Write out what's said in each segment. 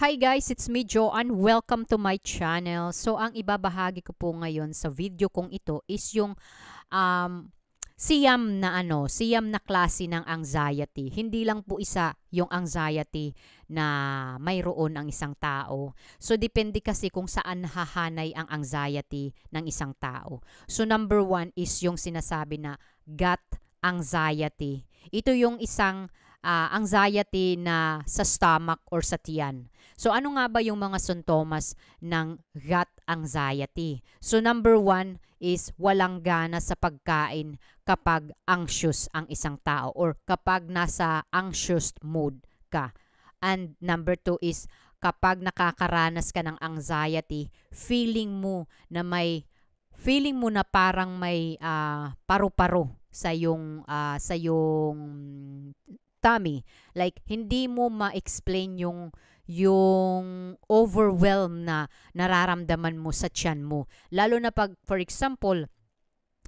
Hi guys, it's me Jo welcome to my channel. So ang ibabahagi ko po ngayon sa video kong ito is yung um, siyam na ano, siyam na klase ng anxiety. Hindi lang po isa yung anxiety na mayroon ang isang tao. So depende kasi kung saan hahanay ang anxiety ng isang tao. So number one is yung sinasabi na gut anxiety. Ito yung isang uh, anxiety na sa stomach or sa tiyan. So ano nga ba yung mga sintomas ng gut anxiety? So number one is walang gana sa pagkain kapag anxious ang isang tao or kapag nasa anxious mode ka. And number two is kapag nakakaranas ka ng anxiety, feeling mo na may feeling mo na parang may uh, paru-paro sa yung uh, sa yung tummy like hindi mo ma-explain yung yung overwhelm na nararamdaman mo sa tiyan mo. Lalo na pag, for example,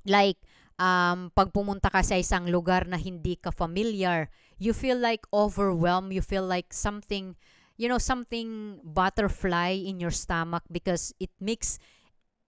like, um, pag pumunta ka sa isang lugar na hindi ka familiar, you feel like overwhelmed, you feel like something, you know, something butterfly in your stomach because it makes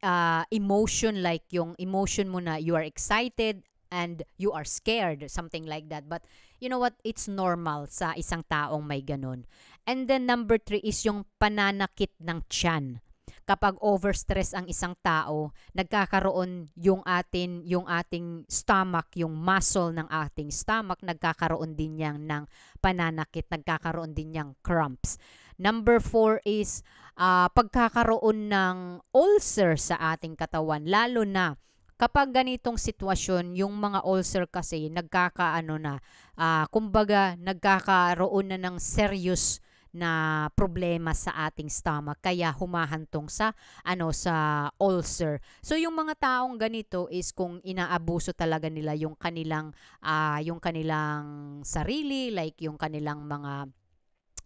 uh, emotion like yung emotion mo na you are excited, and you are scared, something like that. But you know what? It's normal sa isang taong may ganun. And then number three is yung pananakit ng tiyan. Kapag overstress ang isang tao, nagkakaroon yung atin, yung ating stomach, yung muscle ng ating stomach, nagkakaroon din yan ng pananakit, nagkakaroon din yang cramps. Number four is uh, pagkakaroon ng ulcer sa ating katawan, lalo na kapag ganitong sitwasyon, yung mga ulcer kasi nagkakaano na, uh, kumbaga nagkakaroon na ng serious na problema sa ating stomach kaya humahantong sa ano sa ulcer. So yung mga taong ganito is kung inaabuso talaga nila yung kanilang uh, yung kanilang sarili like yung kanilang mga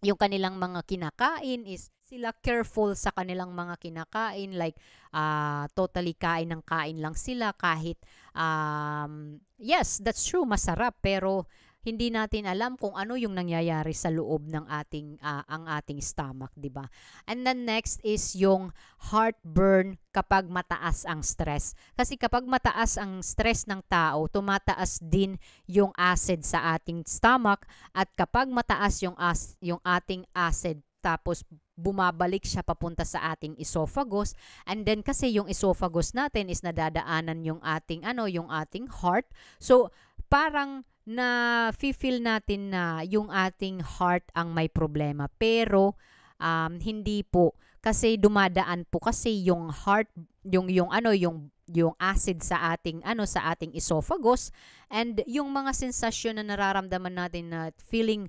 yung kanilang mga kinakain is sila careful sa kanilang mga kinakain like uh, totally kain ng kain lang sila kahit um, yes that's true masarap pero hindi natin alam kung ano yung nangyayari sa loob ng ating uh, ang ating stomach, 'di ba? And then next is yung heartburn kapag mataas ang stress. Kasi kapag mataas ang stress ng tao, tumataas din yung acid sa ating stomach at kapag mataas yung as, yung ating acid tapos bumabalik siya papunta sa ating esophagus and then kasi yung esophagus natin is nadadaanan yung ating ano yung ating heart so parang na feel natin na yung ating heart ang may problema. Pero um, hindi po kasi dumadaan po kasi yung heart yung yung ano yung yung acid sa ating ano sa ating esophagus and yung mga sensasyon na nararamdaman natin na feeling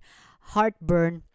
heartburn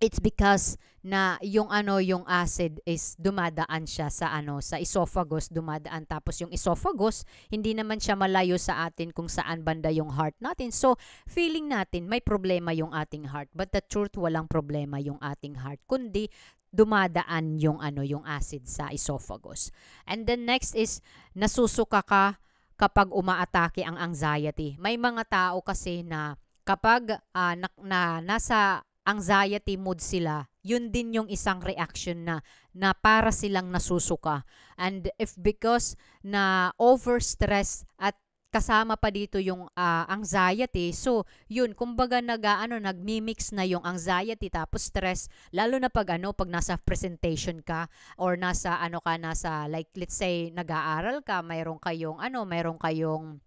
it's because na yung ano yung acid is dumadaan siya sa ano sa esophagus dumadaan tapos yung esophagus hindi naman siya malayo sa atin kung saan banda yung heart natin so feeling natin may problema yung ating heart but the truth walang problema yung ating heart kundi dumadaan yung ano yung acid sa esophagus and then next is nasusuka ka kapag umaatake ang anxiety may mga tao kasi na kapag uh, na, na, nasa anxiety mood sila, yun din yung isang reaction na na para silang nasusuka. And if because na overstress at kasama pa dito yung uh, ah, anxiety. Eh, so, yun, kumbaga nag, ah, ano, nagmimix na yung anxiety eh, tapos stress, lalo na pag ano, pag nasa presentation ka or nasa ano ka, nasa like let's say nag-aaral ka, mayroon kayong ano, mayroon kayong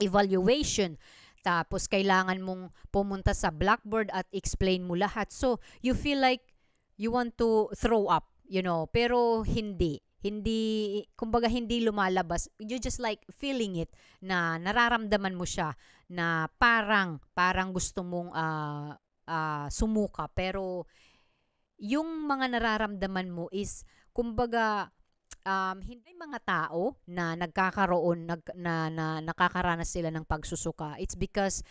evaluation tapos kailangan mong pumunta sa blackboard at explain mo lahat. So you feel like you want to throw up, you know, pero hindi hindi kumbaga hindi lumalabas you just like feeling it na nararamdaman mo siya na parang parang gusto mong uh, uh, sumuka pero yung mga nararamdaman mo is kumbaga um, hindi mga tao na nagkakaroon nag, na, na nakakaranas sila ng pagsusuka. It's because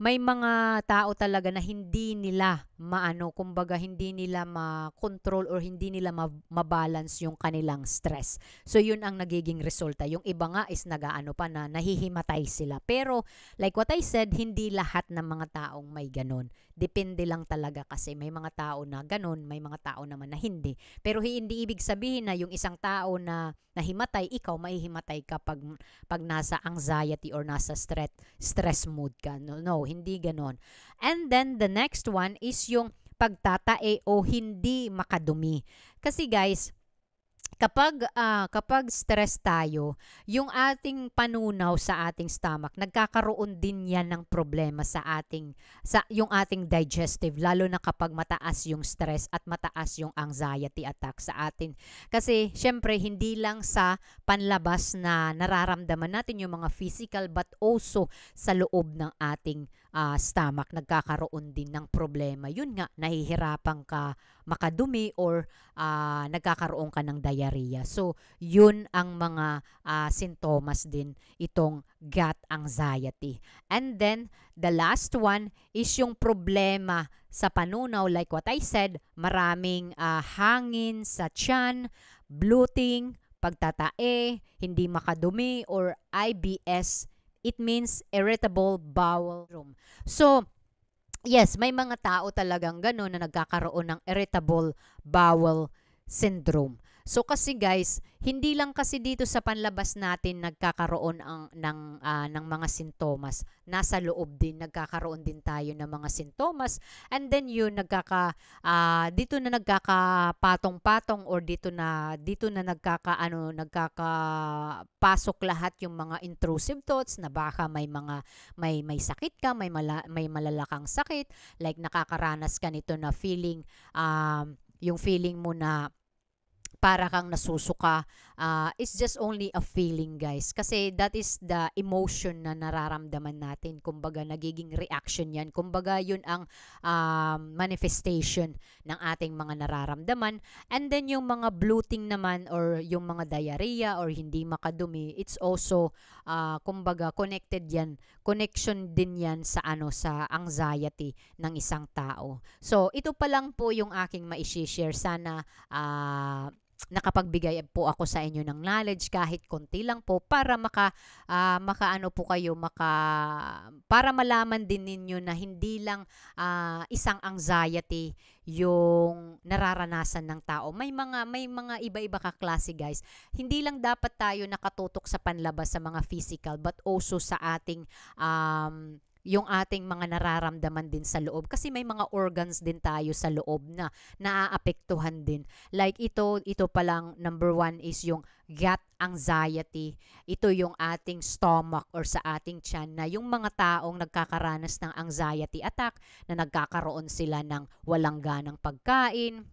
may mga tao talaga na hindi nila maano kumbaga hindi nila ma-control or hindi nila ma- balance yung kanilang stress. So yun ang nagiging resulta. Yung iba nga is nagaano pa na nahihimatay sila. Pero like what I said, hindi lahat ng mga taong may ganun. Depende lang talaga kasi may mga tao na ganun, may mga tao naman na hindi. Pero hindi ibig sabihin na yung isang tao na nahimatay, ikaw maihimatay ka pag, pag nasa anxiety or nasa stress, stress mood ka. No, no, hindi ganun. And then the next one is yung pagtatae o hindi makadumi. Kasi guys, kapag uh, kapag stress tayo, yung ating panunaw sa ating stomach, nagkakaroon din 'yan ng problema sa ating sa yung ating digestive lalo na kapag mataas yung stress at mataas yung anxiety attack sa atin. Kasi syempre hindi lang sa panlabas na nararamdaman natin yung mga physical but also sa loob ng ating uh, stomach, nagkakaroon din ng problema. Yun nga, nahihirapan ka makadumi or uh, nagkakaroon ka ng diarrhea. So, yun ang mga uh, sintomas din itong gut anxiety. And then, the last one is yung problema sa panunaw. Like what I said, maraming uh, hangin sa tiyan, bloating, pagtatae, hindi makadumi, or IBS It means irritable bowel syndrome. So, yes, may mga tao talagang gano'n na nagkakaroon ng irritable bowel syndrome. So kasi guys, hindi lang kasi dito sa panlabas natin nagkakaroon ang, ng, uh, ng mga sintomas. Nasa loob din, nagkakaroon din tayo ng mga sintomas. And then yun, nagkaka, uh, dito na nagkakapatong-patong or dito na, dito na nagkaka, ano, nagkakapasok lahat yung mga intrusive thoughts na baka may mga, may, may sakit ka, may, mala, may malalakang sakit, like nakakaranas ka nito na feeling, um, yung feeling mo na para kang nasusuka. Uh, it's just only a feeling, guys. Kasi that is the emotion na nararamdaman natin. Kumbaga, nagiging reaction yan. Kumbaga, yun ang uh, manifestation ng ating mga nararamdaman. And then, yung mga bloating naman or yung mga diarrhea or hindi makadumi, it's also, uh, kumbaga, connected yan. Connection din yan sa, ano, sa anxiety ng isang tao. So, ito pa lang po yung aking maishishare. Sana, uh, nakapagbigay po ako sa inyo ng knowledge kahit konti lang po para maka uh, makaano po kayo maka para malaman din ninyo na hindi lang uh, isang anxiety yung nararanasan ng tao. May mga may mga iba-iba ka klase guys. Hindi lang dapat tayo nakatutok sa panlabas sa mga physical but also sa ating um, yung ating mga nararamdaman din sa loob kasi may mga organs din tayo sa loob na naaapektuhan din. Like ito, ito pa lang number one is yung gut anxiety. Ito yung ating stomach or sa ating tiyan na yung mga taong nagkakaranas ng anxiety attack na nagkakaroon sila ng walang ganang pagkain,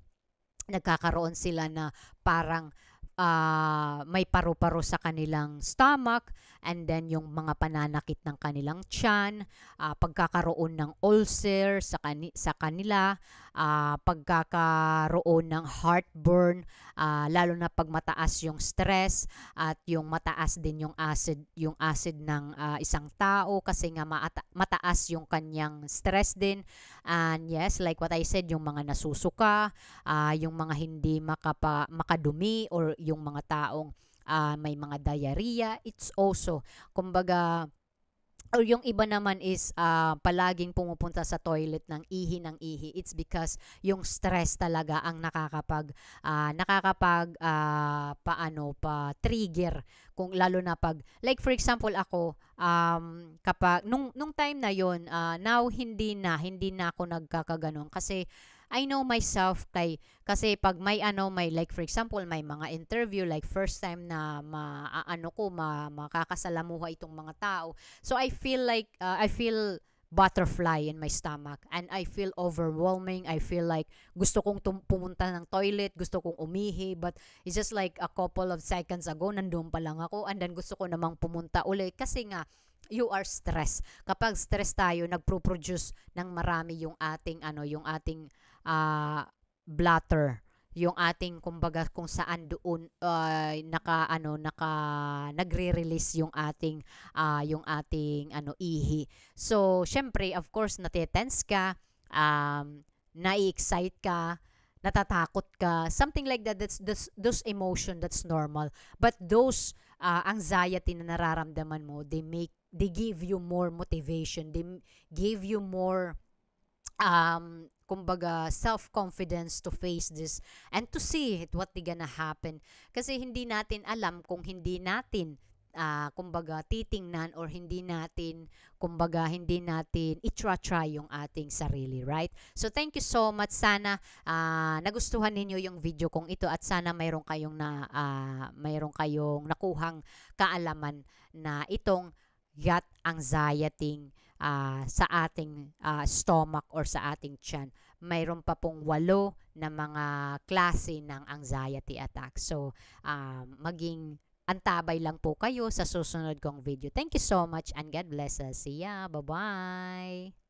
nagkakaroon sila na parang uh, may paru-paro sa kanilang stomach and then yung mga pananakit ng kanilang tiyan, uh, pagkakaroon ng ulcer sa, kani- sa kanila, uh, pagkakaroon ng heartburn, uh, lalo na pag mataas yung stress at yung mataas din yung acid, yung acid ng uh, isang tao kasi nga maata- mataas yung kanyang stress din. And yes, like what I said, yung mga nasusuka, uh, yung mga hindi makapa, makadumi or yung mga taong uh, may mga diarrhea, it's also, kumbaga, or yung iba naman is uh, palaging pumupunta sa toilet ng ihi ng ihi it's because yung stress talaga ang nakakapag uh, nakakapag uh, paano pa trigger kung lalo na pag like for example ako um, kapag nung nung time na yon uh, now hindi na hindi na ako nagkakaganon kasi I know myself kay kasi pag may ano may like for example may mga interview like first time na ma, ano ko ma, makakasalamuha itong mga tao. So I feel like uh, I feel butterfly in my stomach and I feel overwhelming. I feel like gusto kong tum- pumunta ng toilet, gusto kong umihi, but it's just like a couple of seconds ago, nandoon pa lang ako and then gusto ko namang pumunta ulit kasi nga, you are stressed. Kapag stress tayo, nagpro-produce ng marami yung ating ano, yung ating uh, ah, blotter yung ating kumbaga kung saan doon uh, naka ano naka nagre-release yung ating uh, yung ating ano ihi. So syempre of course natetense ka, um nai-excite ka, natatakot ka, something like that that's, that's those emotion that's normal. But those uh, anxiety na nararamdaman mo, they make they give you more motivation, they give you more um kumbaga self-confidence to face this and to see it, what gonna happen. Kasi hindi natin alam kung hindi natin uh, kumbaga titingnan or hindi natin kumbaga hindi natin itra-try yung ating sarili, right? So thank you so much. Sana uh, nagustuhan ninyo yung video kong ito at sana mayroon kayong na uh, mayroon kayong nakuhang kaalaman na itong gut anxiety uh, sa ating uh, stomach or sa ating tiyan. Mayroon pa pong walo na mga klase ng anxiety attack. So, uh, maging antabay lang po kayo sa susunod kong video. Thank you so much and God bless us. See ya. Bye-bye.